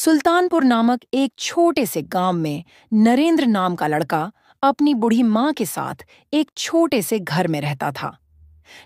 सुल्तानपुर नामक एक छोटे से गांव में नरेंद्र नाम का लड़का अपनी बूढ़ी माँ के साथ एक छोटे से घर में रहता था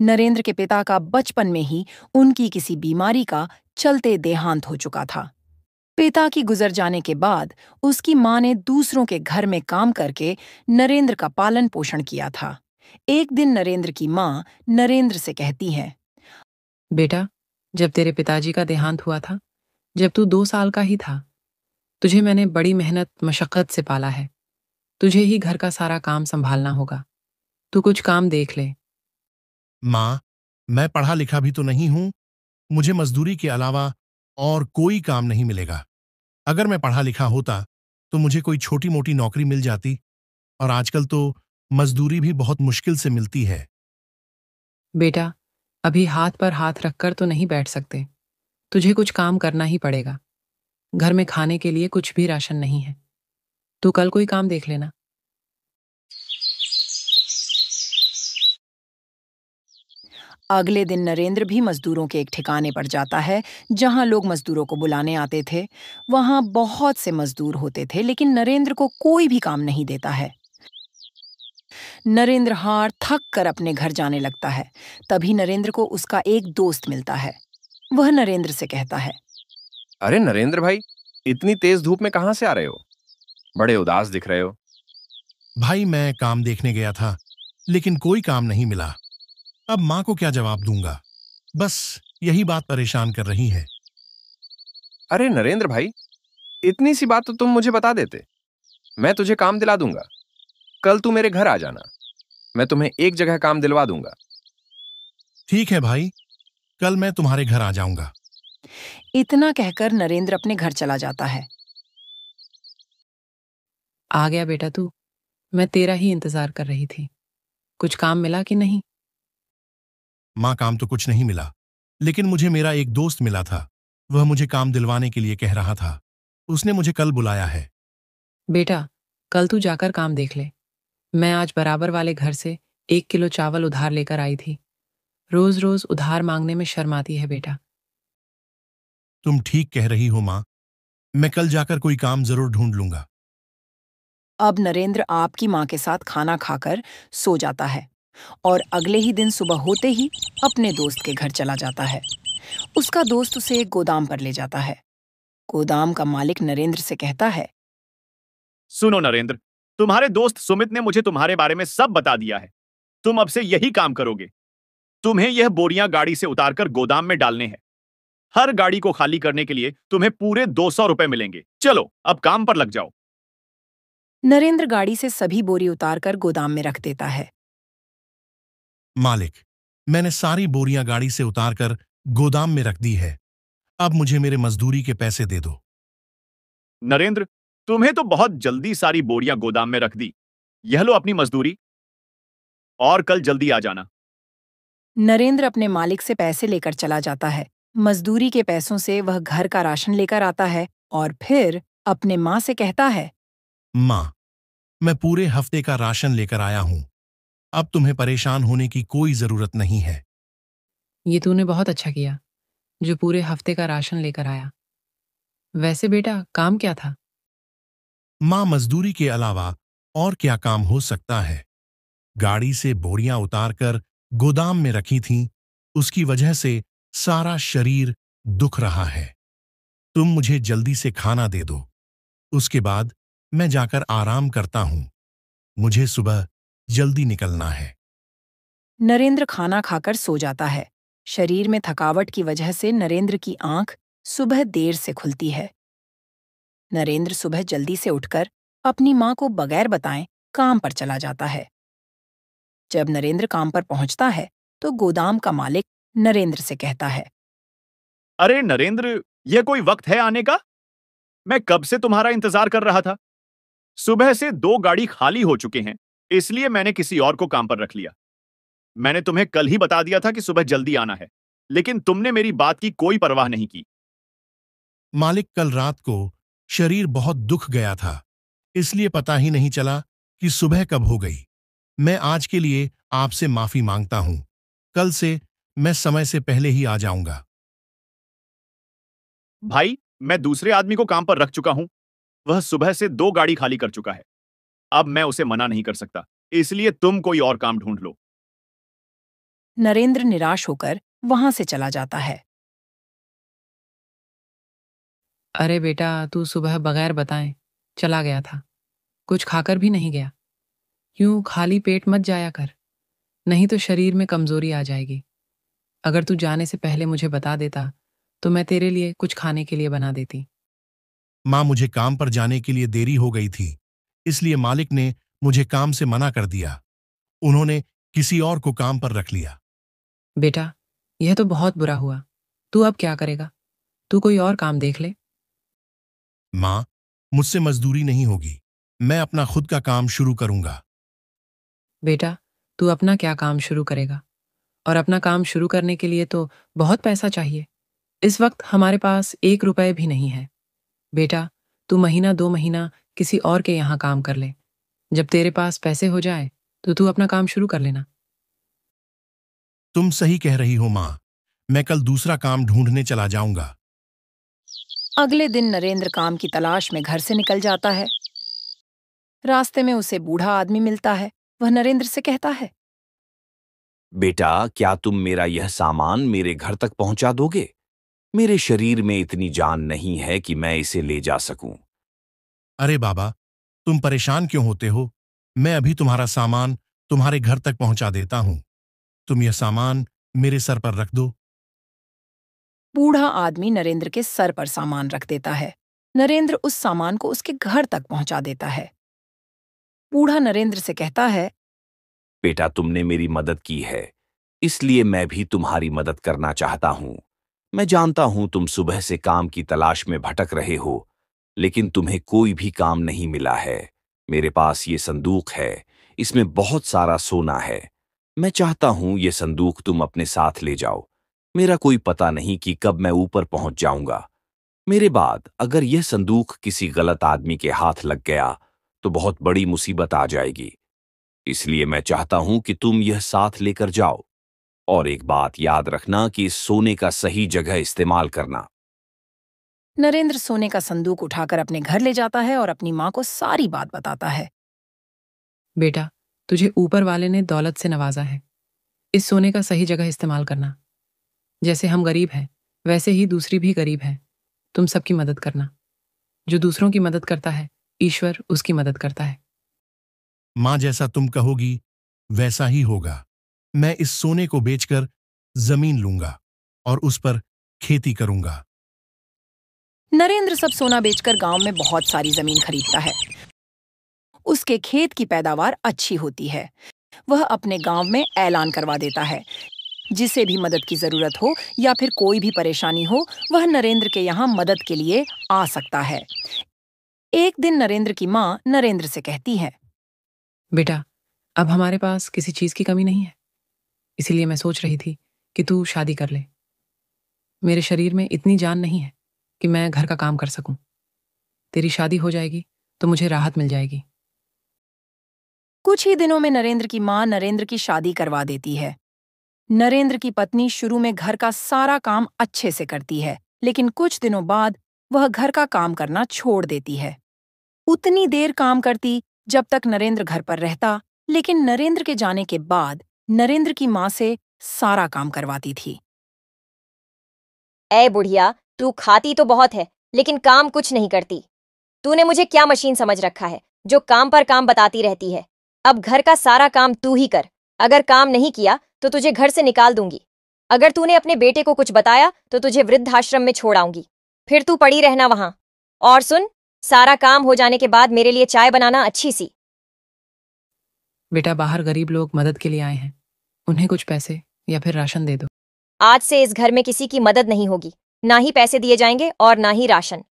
नरेंद्र के पिता का बचपन में ही उनकी किसी बीमारी का चलते देहांत हो चुका था पिता की गुजर जाने के बाद उसकी माँ ने दूसरों के घर में काम करके नरेंद्र का पालन पोषण किया था एक दिन नरेंद्र की माँ नरेंद्र से कहती हैं बेटा जब तेरे पिताजी का देहांत हुआ था जब तू दो साल का ही था तुझे मैंने बड़ी मेहनत मशक्क़त से पाला है तुझे ही घर का सारा काम संभालना होगा तू कुछ काम देख ले माँ मैं पढ़ा लिखा भी तो नहीं हूं मुझे मजदूरी के अलावा और कोई काम नहीं मिलेगा अगर मैं पढ़ा लिखा होता तो मुझे कोई छोटी मोटी नौकरी मिल जाती और आजकल तो मजदूरी भी बहुत मुश्किल से मिलती है बेटा अभी हाथ पर हाथ रखकर तो नहीं बैठ सकते तुझे कुछ काम करना ही पड़ेगा घर में खाने के लिए कुछ भी राशन नहीं है तू कल कोई काम देख लेना अगले दिन नरेंद्र भी मजदूरों के एक ठिकाने पर जाता है जहां लोग मजदूरों को बुलाने आते थे वहां बहुत से मजदूर होते थे लेकिन नरेंद्र को कोई भी काम नहीं देता है नरेंद्र हार थक कर अपने घर जाने लगता है तभी नरेंद्र को उसका एक दोस्त मिलता है वह नरेंद्र से कहता है अरे नरेंद्र भाई इतनी तेज धूप में कहां से आ रहे हो बड़े उदास दिख रहे हो भाई मैं काम देखने गया था लेकिन कोई काम नहीं मिला अब मां को क्या जवाब दूंगा बस यही बात परेशान कर रही है अरे नरेंद्र भाई इतनी सी बात तो तुम मुझे बता देते मैं तुझे काम दिला दूंगा कल तू मेरे घर आ जाना मैं तुम्हें एक जगह काम दिलवा दूंगा ठीक है भाई कल मैं तुम्हारे घर आ जाऊंगा इतना कहकर नरेंद्र अपने घर चला जाता है आ गया बेटा तू मैं तेरा ही इंतजार कर रही थी कुछ काम मिला कि नहीं माँ काम तो कुछ नहीं मिला लेकिन मुझे मेरा एक दोस्त मिला था वह मुझे काम दिलवाने के लिए कह रहा था उसने मुझे कल बुलाया है बेटा कल तू जाकर काम देख ले मैं आज बराबर वाले घर से एक किलो चावल उधार लेकर आई थी रोज रोज उधार मांगने में शर्माती है बेटा तुम ठीक कह रही हो माँ मैं कल जाकर कोई काम जरूर ढूंढ लूंगा अब नरेंद्र आपकी माँ के साथ खाना खाकर सो जाता है और अगले ही दिन सुबह होते ही अपने दोस्त के घर चला जाता है उसका दोस्त उसे एक गोदाम पर ले जाता है गोदाम का मालिक नरेंद्र से कहता है सुनो नरेंद्र तुम्हारे दोस्त सुमित ने मुझे तुम्हारे बारे में सब बता दिया है तुम अब से यही काम करोगे तुम्हें यह बोरियां गाड़ी से उतारकर गोदाम में डालने हैं हर गाड़ी को खाली करने के लिए तुम्हें पूरे दो सौ रुपए मिलेंगे चलो अब काम पर लग जाओ नरेंद्र गाड़ी से सभी बोरी उतारकर गोदाम में रख देता है मालिक मैंने सारी बोरियां गाड़ी से उतारकर गोदाम में रख दी है अब मुझे मेरे मजदूरी के पैसे दे दो नरेंद्र तुम्हें तो बहुत जल्दी सारी बोरियां गोदाम में रख दी यह लो अपनी मजदूरी और कल जल्दी आ जाना नरेंद्र अपने मालिक से पैसे लेकर चला जाता है मजदूरी के पैसों से वह घर का राशन लेकर आता है और फिर अपने माँ से कहता है माँ मैं पूरे हफ्ते का राशन लेकर आया हूँ अब तुम्हें परेशान होने की कोई जरूरत नहीं है ये तूने बहुत अच्छा किया जो पूरे हफ्ते का राशन लेकर आया वैसे बेटा काम क्या था माँ मजदूरी के अलावा और क्या काम हो सकता है गाड़ी से बोरियां उतारकर गोदाम में रखी थीं उसकी वजह से सारा शरीर दुख रहा है तुम मुझे जल्दी से खाना दे दो उसके बाद मैं जाकर आराम करता हूं मुझे सुबह जल्दी निकलना है नरेंद्र खाना खाकर सो जाता है शरीर में थकावट की वजह से नरेंद्र की आंख सुबह देर से खुलती है नरेंद्र सुबह जल्दी से उठकर अपनी माँ को बगैर बताएं काम पर चला जाता है जब नरेंद्र काम पर पहुंचता है तो गोदाम का मालिक नरेंद्र से कहता है अरे नरेंद्र यह कोई वक्त है आने का मैं कब से तुम्हारा इंतजार कर रहा था सुबह से दो गाड़ी खाली हो चुके हैं इसलिए मैंने किसी और को काम पर रख लिया मैंने तुम्हें कल ही बता दिया था कि सुबह जल्दी आना है लेकिन तुमने मेरी बात की कोई परवाह नहीं की मालिक कल रात को शरीर बहुत दुख गया था इसलिए पता ही नहीं चला कि सुबह कब हो गई मैं आज के लिए आपसे माफी मांगता हूं कल से मैं समय से पहले ही आ जाऊंगा भाई मैं दूसरे आदमी को काम पर रख चुका हूं वह सुबह से दो गाड़ी खाली कर चुका है अब मैं उसे मना नहीं कर सकता इसलिए तुम कोई और काम ढूंढ लो नरेंद्र निराश होकर वहां से चला जाता है अरे बेटा तू सुबह बगैर बताए चला गया था कुछ खाकर भी नहीं गया यूं खाली पेट मत जाया कर नहीं तो शरीर में कमजोरी आ जाएगी अगर तू जाने से पहले मुझे बता देता तो मैं तेरे लिए कुछ खाने के लिए बना देती माँ मुझे काम पर जाने के लिए देरी हो गई थी इसलिए मालिक ने मुझे काम से मना कर दिया उन्होंने किसी और को काम पर रख लिया बेटा यह तो बहुत बुरा हुआ तू अब क्या करेगा तू कोई और काम देख ले माँ मुझसे मजदूरी नहीं होगी मैं अपना खुद का काम शुरू करूंगा बेटा तू अपना क्या काम शुरू करेगा और अपना काम शुरू करने के लिए तो बहुत पैसा चाहिए इस वक्त हमारे पास एक रुपये भी नहीं है बेटा तू महीना दो महीना किसी और के यहाँ काम कर ले जब तेरे पास पैसे हो जाए तो तू अपना काम शुरू कर लेना तुम सही कह रही हो मां मैं कल दूसरा काम ढूंढने चला जाऊंगा अगले दिन नरेंद्र काम की तलाश में घर से निकल जाता है रास्ते में उसे बूढ़ा आदमी मिलता है वह नरेंद्र से कहता है बेटा क्या तुम मेरा यह सामान मेरे घर तक पहुंचा दोगे मेरे शरीर में इतनी जान नहीं है कि मैं इसे ले जा सकूं अरे बाबा तुम परेशान क्यों होते हो मैं अभी तुम्हारा सामान तुम्हारे घर तक पहुंचा देता हूं तुम यह सामान मेरे सर पर रख दो बूढ़ा आदमी नरेंद्र के सर पर सामान रख देता है नरेंद्र उस सामान को उसके घर तक पहुंचा देता है बूढ़ा नरेंद्र से कहता है बेटा तुमने मेरी मदद की है इसलिए मैं भी तुम्हारी मदद करना चाहता हूं मैं जानता हूं तुम सुबह से काम की तलाश में भटक रहे हो लेकिन तुम्हें कोई भी काम नहीं मिला है मेरे पास ये संदूक है इसमें बहुत सारा सोना है मैं चाहता हूं ये संदूक तुम अपने साथ ले जाओ मेरा कोई पता नहीं कि कब मैं ऊपर पहुंच जाऊंगा मेरे बाद अगर यह संदूक किसी गलत आदमी के हाथ लग गया तो बहुत बड़ी मुसीबत आ जाएगी इसलिए मैं चाहता हूं कि तुम यह साथ लेकर जाओ और एक बात याद रखना कि इस सोने का सही जगह इस्तेमाल करना नरेंद्र सोने का संदूक उठाकर अपने घर ले जाता है और अपनी माँ को सारी बात बताता है बेटा तुझे ऊपर वाले ने दौलत से नवाजा है इस सोने का सही जगह इस्तेमाल करना जैसे हम गरीब हैं वैसे ही दूसरी भी गरीब है तुम सबकी मदद करना जो दूसरों की मदद करता है ईश्वर उसकी मदद करता है मां जैसा तुम कहोगी वैसा ही होगा मैं इस सोने को बेचकर जमीन लूंगा और उस पर खेती करूंगा नरेंद्र सब सोना बेचकर गांव में बहुत सारी जमीन खरीदता है उसके खेत की पैदावार अच्छी होती है वह अपने गांव में ऐलान करवा देता है जिसे भी मदद की जरूरत हो या फिर कोई भी परेशानी हो वह नरेंद्र के यहाँ मदद के लिए आ सकता है एक दिन नरेंद्र की माँ नरेंद्र से कहती है बेटा अब हमारे पास किसी चीज की कमी नहीं है इसीलिए मैं सोच रही थी कि तू शादी कर ले मेरे शरीर में इतनी जान नहीं है कि मैं घर का काम कर सकूं तेरी शादी हो जाएगी तो मुझे राहत मिल जाएगी कुछ ही दिनों में नरेंद्र की मां नरेंद्र की शादी करवा देती है नरेंद्र की पत्नी शुरू में घर का सारा काम अच्छे से करती है लेकिन कुछ दिनों बाद वह घर का काम करना छोड़ देती है उतनी देर काम करती जब तक नरेंद्र घर पर रहता लेकिन नरेंद्र के जाने के बाद नरेंद्र की माँ से सारा काम करवाती थी ए बुढ़िया तू खाती तो बहुत है लेकिन काम कुछ नहीं करती तूने मुझे क्या मशीन समझ रखा है जो काम पर काम बताती रहती है अब घर का सारा काम तू ही कर अगर काम नहीं किया तो तुझे घर से निकाल दूंगी अगर तूने अपने बेटे को कुछ बताया तो तुझे वृद्धाश्रम में छोड़ाऊंगी फिर तू पड़ी रहना वहां और सुन सारा काम हो जाने के बाद मेरे लिए चाय बनाना अच्छी सी बेटा बाहर गरीब लोग मदद के लिए आए हैं उन्हें कुछ पैसे या फिर राशन दे दो आज से इस घर में किसी की मदद नहीं होगी ना ही पैसे दिए जाएंगे और ना ही राशन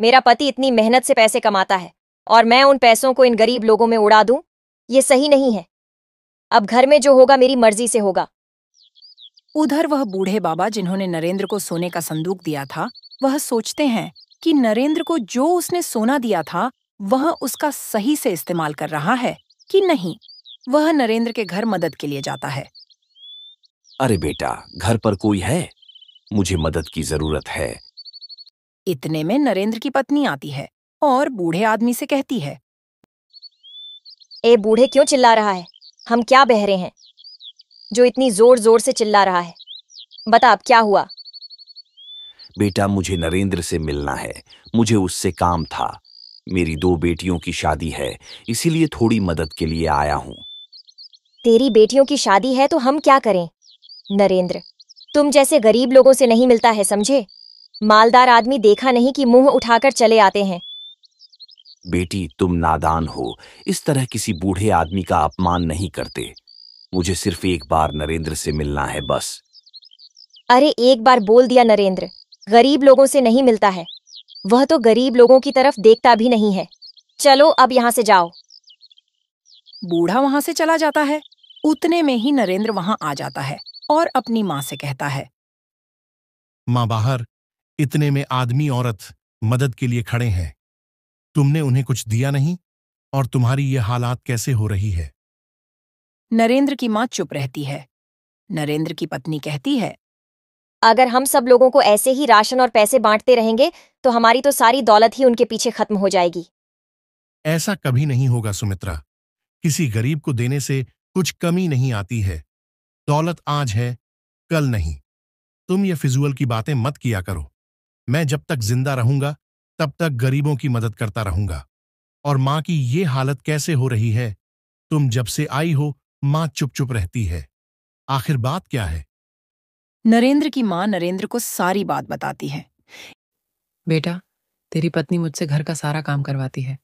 मेरा पति इतनी मेहनत से पैसे कमाता है और मैं उन पैसों को इन गरीब लोगों में उड़ा दूं ये सही नहीं है अब घर में जो होगा मेरी मर्जी से होगा उधर वह बूढ़े बाबा जिन्होंने नरेंद्र को सोने का संदूक दिया था वह सोचते हैं कि नरेंद्र को जो उसने सोना दिया था वह उसका सही से इस्तेमाल कर रहा है कि नहीं वह नरेंद्र के घर मदद के लिए जाता है अरे बेटा घर पर कोई है मुझे मदद की जरूरत है इतने में नरेंद्र की पत्नी आती है और बूढ़े आदमी से कहती है ए बूढ़े क्यों चिल्ला रहा है हम क्या बह रहे हैं जो इतनी जोर जोर से चिल्ला रहा है बता अब क्या हुआ बेटा मुझे नरेंद्र से मिलना है मुझे उससे काम था मेरी दो बेटियों की शादी है इसीलिए थोड़ी मदद के लिए आया हूँ तेरी बेटियों की शादी है तो हम क्या करें नरेंद्र तुम जैसे गरीब लोगों से नहीं मिलता है समझे मालदार आदमी देखा नहीं कि मुंह उठाकर चले आते हैं बेटी तुम नादान हो इस तरह किसी बूढ़े आदमी का अपमान नहीं करते मुझे सिर्फ एक बार नरेंद्र से मिलना है बस अरे एक बार बोल दिया नरेंद्र गरीब लोगों से नहीं मिलता है वह तो गरीब लोगों की तरफ देखता भी नहीं है चलो अब यहाँ से जाओ बूढ़ा वहां से चला जाता है उतने में ही नरेंद्र वहां आ जाता है और अपनी माँ से कहता है माँ बाहर इतने में आदमी औरत मदद के लिए खड़े हैं तुमने उन्हें कुछ दिया नहीं और तुम्हारी ये हालात कैसे हो रही है नरेंद्र की माँ चुप रहती है नरेंद्र की पत्नी कहती है अगर हम सब लोगों को ऐसे ही राशन और पैसे बांटते रहेंगे तो हमारी तो सारी दौलत ही उनके पीछे खत्म हो जाएगी ऐसा कभी नहीं होगा सुमित्रा किसी गरीब को देने से कुछ कमी नहीं आती है दौलत आज है कल नहीं तुम ये फिजूल की बातें मत किया करो मैं जब तक जिंदा रहूंगा तब तक गरीबों की मदद करता रहूंगा और माँ की ये हालत कैसे हो रही है तुम जब से आई हो माँ चुप चुप रहती है आखिर बात क्या है नरेंद्र की माँ नरेंद्र को सारी बात बताती है बेटा तेरी पत्नी मुझसे घर का सारा काम करवाती है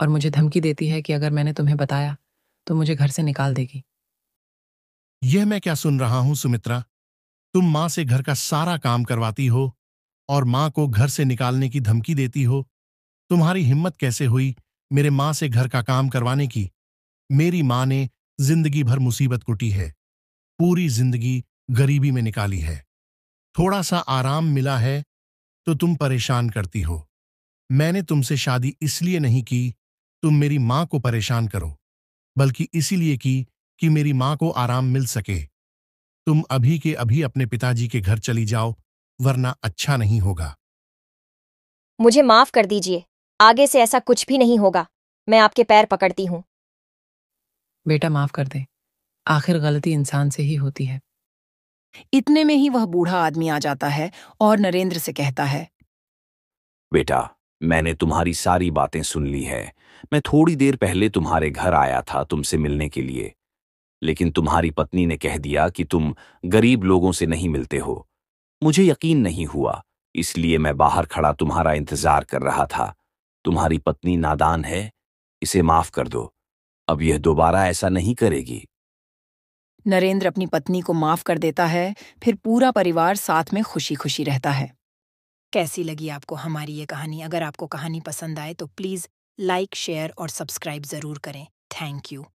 और मुझे धमकी देती है कि अगर मैंने तुम्हें बताया तो मुझे घर से निकाल देगी यह मैं क्या सुन रहा हूं सुमित्रा तुम माँ से घर का सारा काम करवाती हो और माँ को घर से निकालने की धमकी देती हो तुम्हारी हिम्मत कैसे हुई मेरे माँ से घर का काम करवाने की मेरी माँ ने जिंदगी भर मुसीबत कुटी है पूरी जिंदगी गरीबी में निकाली है थोड़ा सा आराम मिला है तो तुम परेशान करती हो मैंने तुमसे शादी इसलिए नहीं की तुम मेरी मां को परेशान करो बल्कि इसीलिए की कि मेरी मां को आराम मिल सके तुम अभी के अभी अपने पिताजी के घर चली जाओ वरना अच्छा नहीं होगा मुझे माफ कर दीजिए आगे से ऐसा कुछ भी नहीं होगा मैं आपके पैर पकड़ती हूं बेटा माफ कर दे आखिर गलती इंसान से ही होती है इतने में ही वह बूढ़ा आदमी आ जाता है और नरेंद्र से कहता है बेटा मैंने तुम्हारी सारी बातें सुन ली है मैं थोड़ी देर पहले तुम्हारे घर आया था तुमसे मिलने के लिए लेकिन तुम्हारी पत्नी ने कह दिया कि तुम गरीब लोगों से नहीं मिलते हो मुझे यकीन नहीं हुआ इसलिए मैं बाहर खड़ा तुम्हारा इंतजार कर रहा था तुम्हारी पत्नी नादान है इसे माफ कर दो अब यह दोबारा ऐसा नहीं करेगी नरेंद्र अपनी पत्नी को माफ कर देता है फिर पूरा परिवार साथ में खुशी खुशी रहता है कैसी लगी आपको हमारी ये कहानी अगर आपको कहानी पसंद आए तो प्लीज़ लाइक शेयर और सब्सक्राइब ज़रूर करें थैंक यू